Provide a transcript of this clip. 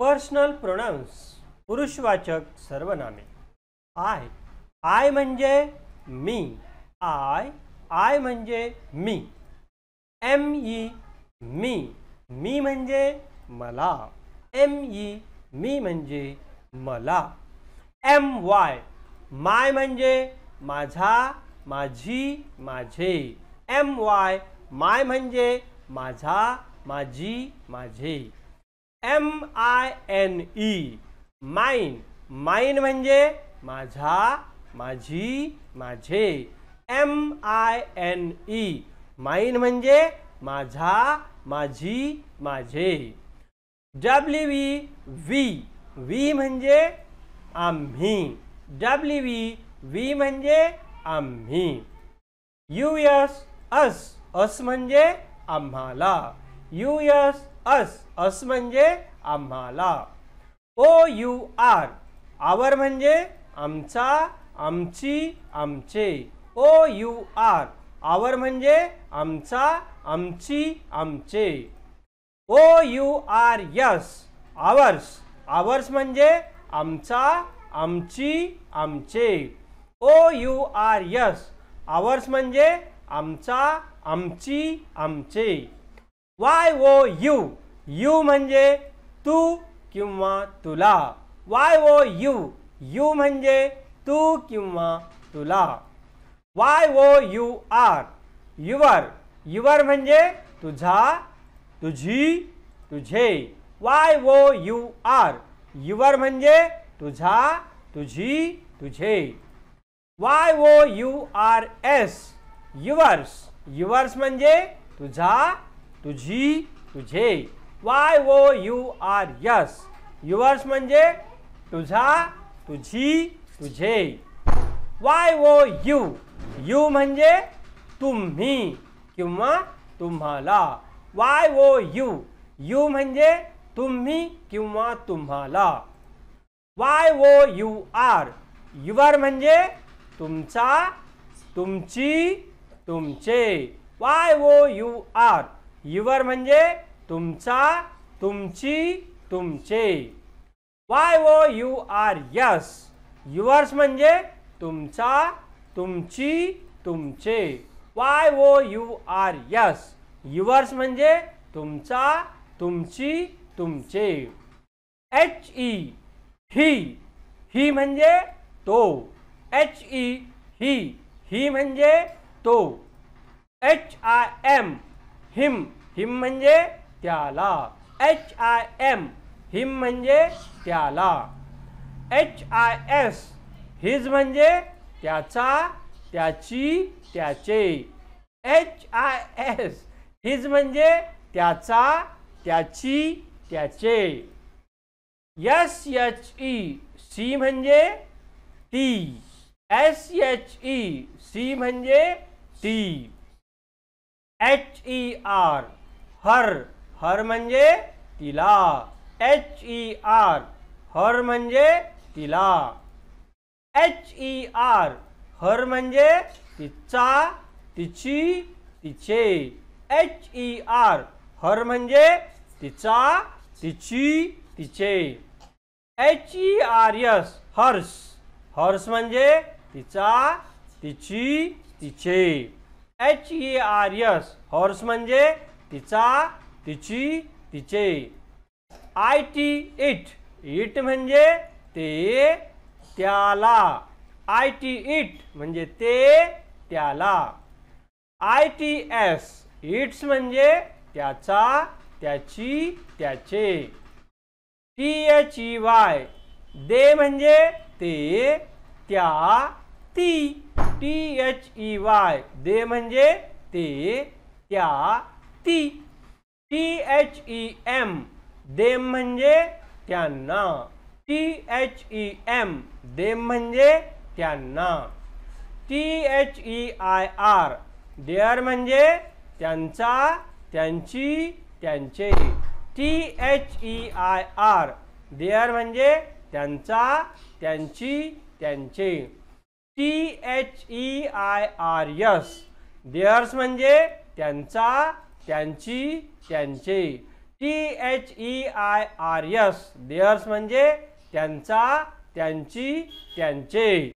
personal pronounce पुरुषवाचक सर्वनामे आय आय म्हणजे मी आय आय म्हणजे मी एम ई e, मी मी म्हणजे मला एम ई e, मी म्हणजे मला एम वाय माय म्हणजे माझा माझी माझे एम वाय माय म्हणजे माझा माझी माझे M I N E mine mine म्हणजे माझा माझी माझे M I N E mine म्हणजे माझा माझी माझे डब्ल्यू वी वी वी म्हणजे आम्ही डब्ल्यू वी वी म्हणजे आम्ही यू एस अस अस म्हणजे आम्हाला यू एस अस अस मे आम ओ यू आर आवर मे आमचा आमची आमचे ओ यू आर आवर मे आमचा आमची आमचे O U R S ours ours मे आमचा आमची आमचे O U R S ours मजे आमचा आमची आमचे वाय वो यू यू मे तू कि तुला Y O you you may तू कि तुला Y O U R your your मे तुझा तुझी तुझे Y O U R your मे तुझा तुझी तुझे Y O U R S yours yours मे तुझा तुझी तुझे Y O U R yes yours म्हणजे तुझा तुझी तुझे वाय वो यू यू म्हणजे तुम्ही किंवा तुम्हाला वाय वो यू यू म्हणजे तुम्ही किंवा तुम्हाला वाय वो यू आर युवर म्हणजे तुमचा तुमची तुमचे वाय वो यू आर युवर म्हणजे तुमचा तुमची तुमचे वाई वो यू आर यस युवर्स म्हणजे तुमचा तुमची तुमचे वाई वो यू आर यस युवर्स म्हणजे तुमचा तुमची तुमचे एच ई ही ही म्हणजे तो एच ई ही ही म्हणजे तो H I M him him म्हणजे त्याला एच आय एम हिम म्हणजे त्याला एच आय एस हिज म्हणजे त्याचा त्याची त्याचे एच आय एस हिज म्हणजे त्याचा त्याची त्याचे एस एच ई सी म्हणजे ती एस एच ई सी म्हणजे ती एच ई आर हर हर मजे तिला एच ई आर हर मजे तिला एच ई आर हर मजे तिचा तिची तिचे एच ई आर हर मजे तिचा तिची तिचे H E R S hers hers मजे तिचा तिची तिचे H E R S hers मजे तिचा तिची तिचे आई टी इट इट म्हणजे ते त्याला आई टी इट म्हणजे ते त्याला आई टी एस इट्स म्हणजे त्याचा त्याची त्याचे टी एच ई वाय दे म्हणजे ते त्या ती टी एच ई वाय दे म्हणजे ते त्या ती T H E M them म्हणजे त्यांना T H E M them म्हणजे त्यांना T H E I R their म्हणजे त्यांचा त्यांची त्यांचे T H E I R their म्हणजे त्यांचा त्यांची त्यांचे T H E I R S theirs म्हणजे त्यांचा त्यांची त्यांचे T H E I R S theirs म्हणजे त्यांचा त्यांची त्यांचे